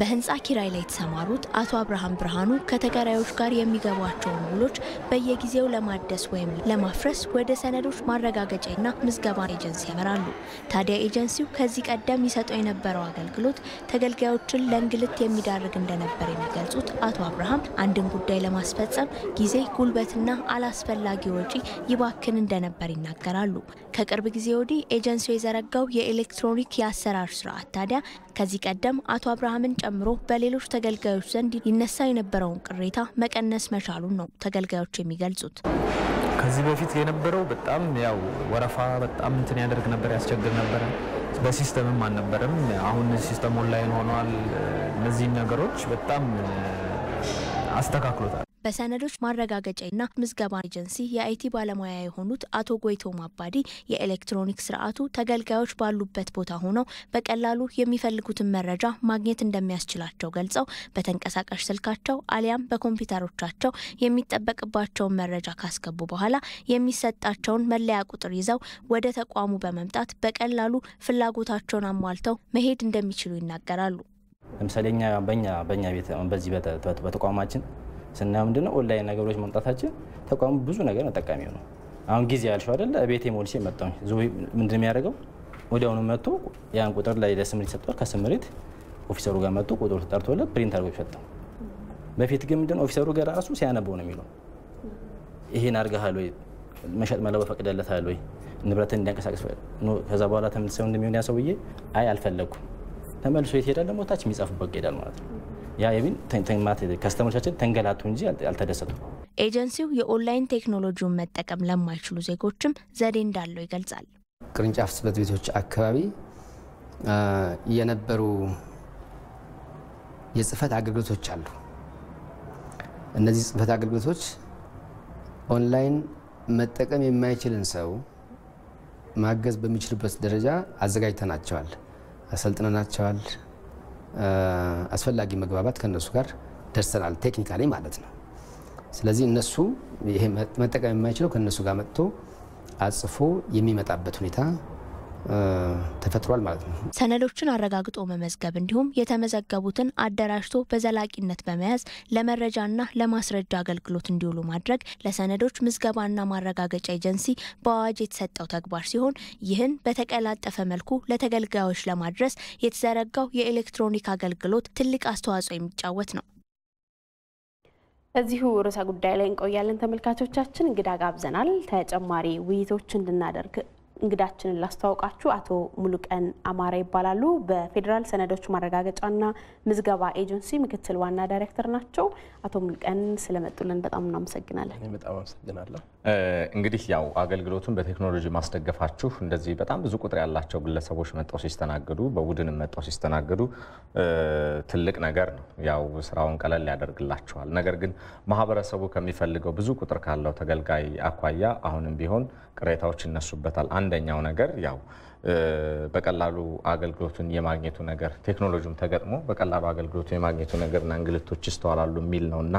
በህንፃ ኪራይ ላይ የተሰማሩት አቶ አብርሃም ብርሃኑ ከተከራዮች ጋር የሚገቧቸውን ውሎች በየጊዜው ለማደስ ወይም ለማፍረስ ወደ ሰነዶች ማረጋገጫና ምዝገባ ኤጀንሲ ያመራሉ። ታዲያ ኤጀንሲው ከዚህ ቀደም ይሰጠው የነበረው አገልግሎት ተገልጋዮችን ለእንግልት የሚዳርግ እንደነበር የሚገልጹት አቶ አብርሃም አንድን ጉዳይ ለማስፈጸም ጊዜ፣ ጉልበትና አላስፈላጊ ወጪ ይባክን እንደነበር ይናገራሉ። ከቅርብ ጊዜ ወዲህ ኤጀንሲው የዘረጋው የኤሌክትሮኒክ የአሰራር ስርዓት ታዲያ ከዚህ ቀደም አቶ አብርሃምን ጨምሮ በሌሎች ተገልጋዮች ዘንድ ይነሳ የነበረውን ቅሬታ መቀነስ መቻሉን ነው ተገልጋዮች የሚገልጹት። ከዚህ በፊት የነበረው በጣም ያው ወረፋ በጣም እንትን ያደርግ ነበር፣ ያስቸግር ነበረ። በሲስተምም አልነበረም። አሁን ሲስተም ኦንላይን ሆኗል። እነዚህን ነገሮች በጣም አስተካክሎታል። በሰነዶች ማረጋገጫና ምዝገባ ኤጀንሲ የአይቲ ባለሙያ የሆኑት አቶ ጎይቶ ማባዲ የኤሌክትሮኒክ ስርዓቱ ተገልጋዮች ባሉበት ቦታ ሆነው በቀላሉ የሚፈልጉትን መረጃ ማግኘት እንደሚያስችላቸው ገልጸው በተንቀሳቃሽ ስልካቸው አሊያም በኮምፒውተሮቻቸው የሚጠበቅባቸውን መረጃ ካስገቡ በኋላ የሚሰጣቸውን መለያ ቁጥር ይዘው ወደ ተቋሙ በመምጣት በቀላሉ ፍላጎታቸውን አሟልተው መሄድ እንደሚችሉ ይናገራሉ። ለምሳሌ በኛ በኛ ቤት በዚህ በተቋማችን ስና ምንድነው ኦንላይን ነገሮች መምጣታችን ተቋሙ ብዙ ነገር ተጠቃሚ ነው። አሁን ጊዜ ያልሽው አይደለ? ቤቴ ሞልቼ መጣሁ። ምንድን የሚያደርገው ወዲያውኑ መጥቶ ያን ቁጥር ላይ ለስምሪት ሰጥቷል። ከስምሪት ኦፊሰሩ ጋር መጥቶ ቁጥሩ ተጠርቶለት ፕሪንት አድርጎ ይሰጠው። በፊት ግን ምንድነው ኦፊሰሩ ጋር ራሱ ሲያነበው ነው የሚለው ይሄን አድርገሃል ወይ መሸጥ መለወጥ ፈቅደለታል ወይ ንብረትን እንዲያንቀሳቀስ ከዛ በኋላ ተመልሰው እንደሚሆን ያሰውዬ አይ አልፈለግኩም ተመልሶ የት ሄዳል? ደግሞ ታች የሚጻፉበት ይሄዳል ማለት ነው። ያ የሚል ከስተመሮቻችን ተንገላቱ እንጂ አልተደሰቱ። ኤጀንሲው የኦንላይን ቴክኖሎጂውን መጠቀም ለማይችሉ ዜጎችም ዘዴ እንዳለው ይገልጻል። ቅርንጫፍ ጽሕፈት ቤቶች አካባቢ የነበሩ የጽህፈት አገልግሎቶች አሉ። እነዚህ ጽህፈት አገልግሎቶች ኦንላይን መጠቀም የማይችልን ሰው ማገዝ በሚችልበት ደረጃ አዘጋጅተናቸዋል፣ አሰልጥነናቸዋል። አስፈላጊ መግባባት ከእነሱ ጋር ደርሰናል፣ ቴክኒካሊ ማለት ነው። ስለዚህ እነሱ ይሄ መጠቀም የማይችለው ከእነሱ ጋር መጥቶ አጽፎ የሚመጣበት ሁኔታ ተፈጥሯል ማለት ነው። ሰነዶችን አረጋግጦ መመዝገብ እንዲሁም የተመዘገቡትን አደራጅቶ በዘላቂነት በመያዝ ለመረጃና ለማስረጃ አገልግሎት እንዲውሉ ማድረግ ለሰነዶች ምዝገባና ማረጋገጫ ኤጀንሲ በአዋጅ የተሰጠው ተግባር ሲሆን ይህን በተቀላጠፈ መልኩ ለተገልጋዮች ለማድረስ የተዘረጋው የኤሌክትሮኒክ አገልግሎት ትልቅ አስተዋጽኦ የሚጫወት ነው። እዚሁ ርዕሰ ጉዳይ ላይ እንቆያለን ተመልካቾቻችን። እንግዳ ጋብዘናል። ተጨማሪ ውይይቶች እንድናደርግ እንግዳችንን ላስተዋውቃችሁ። አቶ ሙሉቀን አማረ ይባላሉ። በፌዴራል ሰነዶች ማረጋገጫና ምዝገባ ኤጀንሲ ምክትል ዋና ዳይሬክተር ናቸው። አቶ ሙሉቀን ስለመጡልን በጣም እናመሰግናለን። በጣም አመሰግናለሁ። እንግዲህ ያው አገልግሎቱን በቴክኖሎጂ ማስደገፋችሁ እንደዚህ በጣም ብዙ ቁጥር ያላቸው ግለሰቦች መጠው ሲስተናገዱ፣ በቡድንም መጠው ሲስተናገዱ ትልቅ ነገር ነው። ያው ስራውን ቀለል ያደርግላቸዋል። ነገር ግን ማህበረሰቡ ከሚፈልገው ብዙ ቁጥር ካለው ተገልጋይ አኳያ አሁንም ቢሆን ቅሬታዎች ይነሱበታል። አንደኛው ነገር ያው በቀላሉ አገልግሎቱን የማግኘቱ ነገር ቴክኖሎጂም ተገጥሞ በቀላሉ አገልግሎቱን የማግኘቱ እና እንግልቶች ይስተዋላሉ የሚል ነው እና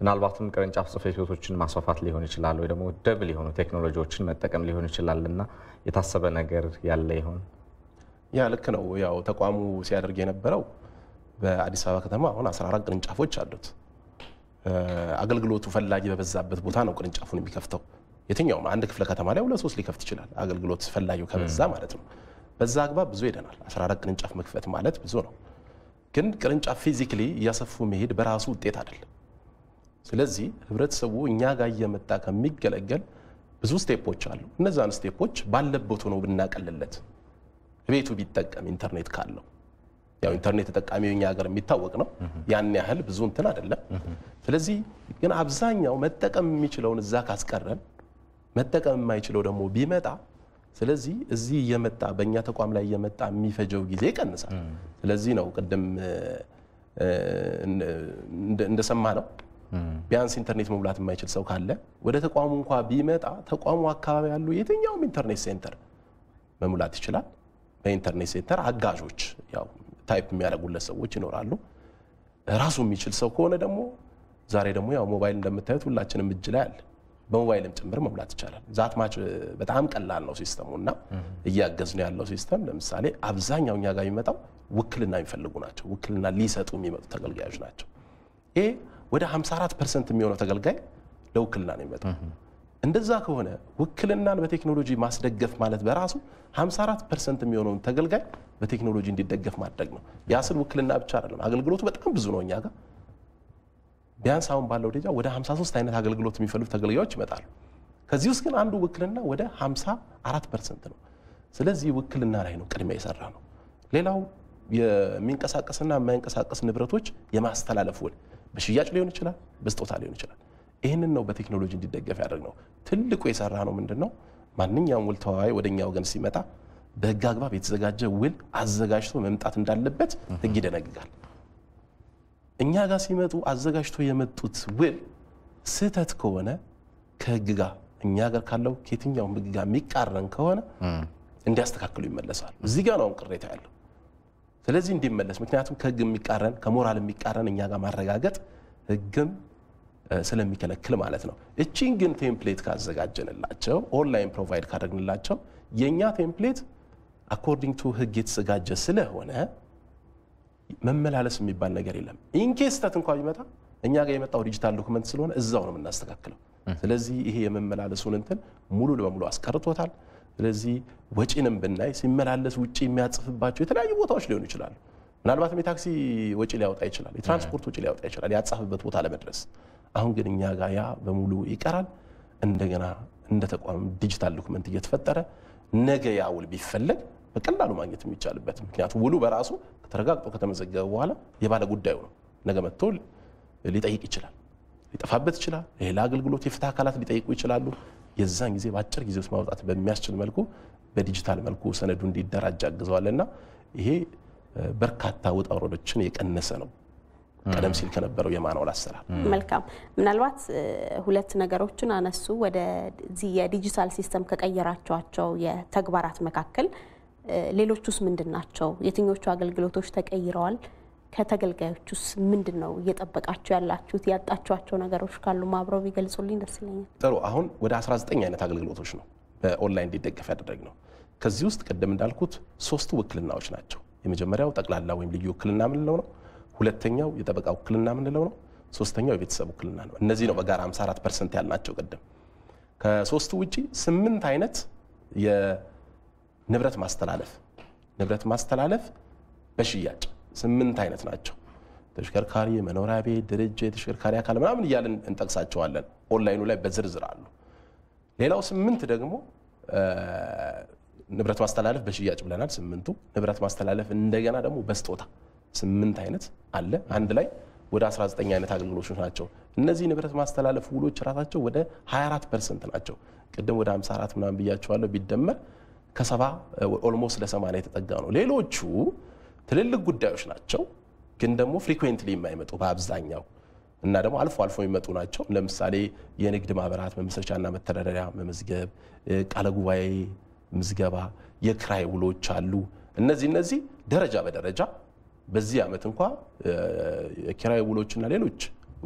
ምናልባትም ቅርንጫፍ ጽሕፈት ቤቶችን ማስፋፋት ሊሆን ይችላል፣ ወይ ደግሞ ደብል የሆኑ ቴክኖሎጂዎችን መጠቀም ሊሆን ይችላል እና የታሰበ ነገር ያለ ይሆን? ያ ልክ ነው። ያው ተቋሙ ሲያደርግ የነበረው በአዲስ አበባ ከተማ አሁን 14 ቅርንጫፎች አሉት። አገልግሎቱ ፈላጊ በበዛበት ቦታ ነው ቅርንጫፉን የሚከፍተው። የትኛውም አንድ ክፍለ ከተማ ላይ ሁለት ሶስት ሊከፍት ይችላል፣ አገልግሎት ፈላጊው ከበዛ ማለት ነው። በዛ አግባብ ብዙ ሄደናል። 14 ቅርንጫፍ መክፈት ማለት ብዙ ነው፣ ግን ቅርንጫፍ ፊዚክሊ እያሰፉ መሄድ በራሱ ውጤት አይደለም። ስለዚህ ህብረተሰቡ እኛ ጋር እየመጣ ከሚገለገል ብዙ ስቴፖች አሉ። እነዛን ስቴፖች ባለበት ሆኖ ብናቀልለት ቤቱ ቢጠቀም ኢንተርኔት ካለው ያው ኢንተርኔት ተጠቃሚ የኛ ሀገር የሚታወቅ ነው። ያን ያህል ብዙ እንትን አይደለም። ስለዚህ ግን አብዛኛው መጠቀም የሚችለውን እዛ ካስቀረን መጠቀም የማይችለው ደግሞ ቢመጣ ስለዚህ እዚህ እየመጣ በእኛ ተቋም ላይ እየመጣ የሚፈጀው ጊዜ ይቀንሳል። ስለዚህ ነው ቅድም እንደሰማ ነው ቢያንስ ኢንተርኔት መሙላት የማይችል ሰው ካለ ወደ ተቋሙ እንኳ ቢመጣ ተቋሙ አካባቢ ያሉ የትኛውም ኢንተርኔት ሴንተር መሙላት ይችላል። በኢንተርኔት ሴንተር አጋዦች ያው ታይፕ የሚያደርጉለት ሰዎች ይኖራሉ። ራሱ የሚችል ሰው ከሆነ ደግሞ ዛሬ ደግሞ ያው ሞባይል እንደምታዩት ሁላችንም እጅ ላይ አለ። በሞባይልም ጭምር መሙላት ይቻላል። ዛት ማች በጣም ቀላል ነው ሲስተሙ እና እያገዝ ነው ያለው ሲስተም። ለምሳሌ አብዛኛው እኛ ጋር የሚመጣው ውክልና የሚፈልጉ ናቸው። ውክልና ሊሰጡ የሚመጡ ተገልጋዮች ናቸው። ይሄ ወደ 54 ፐርሰንት የሚሆነው ተገልጋይ ለውክልና ነው የሚመጣው። እንደዛ ከሆነ ውክልናን በቴክኖሎጂ ማስደገፍ ማለት በራሱ 54 ፐርሰንት የሚሆነውን ተገልጋይ በቴክኖሎጂ እንዲደገፍ ማድረግ ነው። ያ ስል ውክልና ብቻ አይደለም፣ አገልግሎቱ በጣም ብዙ ነው እኛ ጋር ቢያንስ አሁን ባለው ደረጃ ወደ 53 አይነት አገልግሎት የሚፈልጉ ተገልጋዮች ይመጣሉ። ከዚህ ውስጥ ግን አንዱ ውክልና ወደ 54 ፐርሰንት ነው። ስለዚህ ውክልና ላይ ነው ቅድሚያ የሰራ ነው። ሌላው የሚንቀሳቀስና የማይንቀሳቀስ ንብረቶች የማስተላለፍ ውል በሽያጭ ሊሆን ይችላል፣ በስጦታ ሊሆን ይችላል። ይህንን ነው በቴክኖሎጂ እንዲደገፍ ያደርግ ነው። ትልቁ የሰራ ነው ምንድን ነው ማንኛውም ውል ተዋዋይ ወደኛ ወገን ሲመጣ በህግ አግባብ የተዘጋጀ ውል አዘጋጅቶ መምጣት እንዳለበት ህግ ይደነግጋል። እኛ ጋር ሲመጡ አዘጋጅቶ የመጡት ውል ስህተት ከሆነ ከህግ ጋር እኛ ጋር ካለው ከየትኛውም ህግ ጋር የሚቃረን ከሆነ እንዲያስተካክሉ ይመለሳል። እዚህ ጋር ነው ቅሬታ ያለው። ስለዚህ እንዲመለስ፣ ምክንያቱም ከህግ የሚቃረን ከሞራል የሚቃረን እኛ ጋር ማረጋገጥ ህግም ስለሚከለክል ማለት ነው። እቺን ግን ቴምፕሌት ካዘጋጀንላቸው ኦንላይን ፕሮቫይድ ካደረግንላቸው የእኛ ቴምፕሌት አኮርዲንግ ቱ ህግ የተዘጋጀ ስለሆነ መመላለስ የሚባል ነገር የለም። ኢንኬስ ስህተት እንኳ ቢመጣ እኛ ጋር የመጣው ዲጂታል ዶክመንት ስለሆነ እዛው ነው የምናስተካክለው። ስለዚህ ይሄ የመመላለሱን እንትን ሙሉ ለሙሉ አስቀርቶታል። ስለዚህ ወጪንም ብናይ ሲመላለስ ውጪ የሚያጽፍባቸው የተለያዩ ቦታዎች ሊሆኑ ይችላሉ። ምናልባትም የታክሲ ወጪ ሊያወጣ ይችላል፣ የትራንስፖርት ወጪ ሊያወጣ ይችላል ያጻፍበት ቦታ ለመድረስ። አሁን ግን እኛ ጋር ያ በሙሉ ይቀራል። እንደገና እንደ ተቋም ዲጂታል ዶክመንት እየተፈጠረ ነገ ያውል ቢፈለግ በቀላሉ ማግኘት የሚቻልበት ምክንያቱም ውሉ በራሱ ተረጋግጦ ከተመዘገበ በኋላ የባለ ጉዳዩ ነው። ነገ መጥቶ ሊጠይቅ ይችላል፣ ሊጠፋበት ይችላል። ሌላ አገልግሎት የፍትህ አካላት ሊጠይቁ ይችላሉ። የዛን ጊዜ በአጭር ጊዜ ውስጥ ማውጣት በሚያስችል መልኩ በዲጂታል መልኩ ሰነዱ እንዲደራጅ አግዘዋልና ይሄ በርካታ ውጣ ውረዶችን የቀነሰ ነው ቀደም ሲል ከነበረው የማንዋል አሰራር። መልካም። ምናልባት ሁለት ነገሮችን አነሱ። ወደዚህ የዲጂታል ሲስተም ከቀየራቸዋቸው የተግባራት መካከል ሌሎቹስ ምንድን ናቸው? የትኞቹ አገልግሎቶች ተቀይረዋል? ከተገልጋዮቹስ ምንድን ነው እየጠበቃችሁ ያላችሁት? ያጣችኋቸው ነገሮች ካሉ ማብረው ቢገልጹልኝ ደስ ይለኛል። ጥሩ። አሁን ወደ 19 አይነት አገልግሎቶች ነው በኦንላይን እንዲደገፍ ያደረግ ነው። ከዚህ ውስጥ ቅድም እንዳልኩት ሶስቱ ውክልናዎች ናቸው። የመጀመሪያው ጠቅላላ ወይም ልዩ ውክልና ምንለው ነው። ሁለተኛው የጠበቃ ውክልና ምንለው ነው። ሶስተኛው የቤተሰብ ውክልና ነው። እነዚህ ነው በጋራ 54 ፐርሰንት ያልናቸው ቅድም። ከሶስቱ ውጪ ስምንት አይነት ንብረት ማስተላለፍ ንብረት ማስተላለፍ በሽያጭ ስምንት አይነት ናቸው። ተሽከርካሪ፣ መኖሪያ ቤት፣ ድርጅት፣ ተሽከርካሪ አካል ምናምን እያልን እንጠቅሳቸዋለን። ኦንላይኑ ላይ በዝርዝር አሉ። ሌላው ስምንት ደግሞ ንብረት ማስተላለፍ በሽያጭ ብለናል። ስምንቱ ንብረት ማስተላለፍ እንደገና ደግሞ በስጦታ ስምንት አይነት አለ። አንድ ላይ ወደ 19 አይነት አገልግሎቶች ናቸው። እነዚህ ንብረት ማስተላለፍ ውሎች ራሳቸው ወደ 24 ፐርሰንት ናቸው። ቅድም ወደ 54 ምናምን ብያቸዋለሁ ቢደመር ከሰባ ኦልሞስት ለሰማንያ የተጠጋ ነው። ሌሎቹ ትልልቅ ጉዳዮች ናቸው፣ ግን ደግሞ ፍሪኩዌንትሊ የማይመጡ በአብዛኛው እና ደግሞ አልፎ አልፎ የሚመጡ ናቸው። ለምሳሌ የንግድ ማህበራት መመስረቻና መተዳደሪያ መመዝገብ፣ ቃለ ጉባኤ ምዝገባ፣ የክራይ ውሎች አሉ። እነዚህ እነዚህ ደረጃ በደረጃ በዚህ ዓመት እንኳ የኪራይ ውሎችና ሌሎች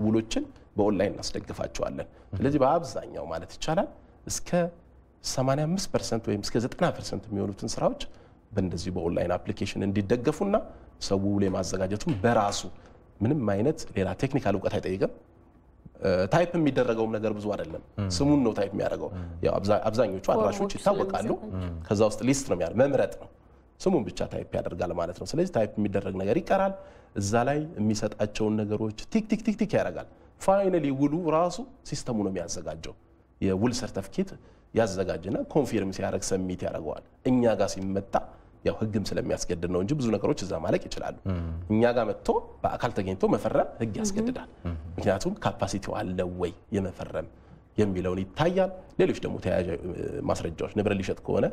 ውሎችን በኦንላይን እናስደግፋቸዋለን። ስለዚህ በአብዛኛው ማለት ይቻላል እስከ 85 ፐርሰንት ወይም እስከ 90 ፐርሰንት የሚሆኑትን ስራዎች በእንደዚህ በኦንላይን አፕሊኬሽን እንዲደገፉና ሰው የማዘጋጀቱም በራሱ ምንም አይነት ሌላ ቴክኒካል እውቀት አይጠይቅም። ታይፕ የሚደረገውም ነገር ብዙ አይደለም። ስሙን ነው ታይፕ የሚያደርገው። አብዛኞቹ አድራሾች ይታወቃሉ። ከዛ ውስጥ ሊስት ነው የሚያደርገው፣ መምረጥ ነው። ስሙን ብቻ ታይፕ ያደርጋል ማለት ነው። ስለዚህ ታይፕ የሚደረግ ነገር ይቀራል። እዛ ላይ የሚሰጣቸውን ነገሮች ቲክ ቲክ ቲክ ቲክ ያደርጋል። ፋይናሊ ውሉ ራሱ ሲስተሙ ነው የሚያዘጋጀው የውል ሰርተፍኬት ያዘጋጅና ኮንፊርም ሲያደርግ ሰሚት ያደርገዋል። እኛ ጋር ሲመጣ ያው ህግም ስለሚያስገድድ ነው እንጂ ብዙ ነገሮች እዛ ማለቅ ይችላሉ። እኛ ጋር መጥቶ በአካል ተገኝቶ መፈረም ህግ ያስገድዳል። ምክንያቱም ካፓሲቲው አለ ወይ የመፈረም የሚለውን ይታያል። ሌሎች ደግሞ ተያያዥ ማስረጃዎች ንብረት ሊሸጥ ከሆነ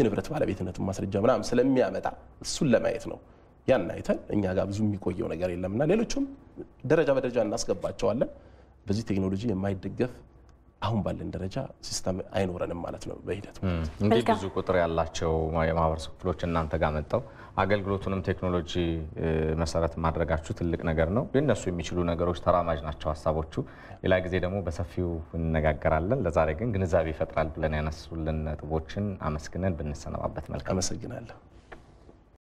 የንብረት ባለቤትነቱን ማስረጃ ምናምን ስለሚያመጣ እሱን ለማየት ነው። ያን አይተን እኛ ጋር ብዙ የሚቆየው ነገር የለምና ሌሎቹም ደረጃ በደረጃ እናስገባቸዋለን። በዚህ ቴክኖሎጂ የማይደገፍ አሁን ባለን ደረጃ ሲስተም አይኖረንም ማለት ነው። በሂደት እንዲህ ብዙ ቁጥር ያላቸው የማህበረሰብ ክፍሎች እናንተ ጋር መጠው አገልግሎቱንም ቴክኖሎጂ መሰረት ማድረጋችሁ ትልቅ ነገር ነው። የእነሱ የሚችሉ ነገሮች ተራማጅ ናቸው ሀሳቦቹ። ሌላ ጊዜ ደግሞ በሰፊው እንነጋገራለን። ለዛሬ ግን ግንዛቤ ይፈጥራል ብለን ያነሱልን ነጥቦችን አመስግነን ብንሰነባበት መልካም። አመሰግናለሁ።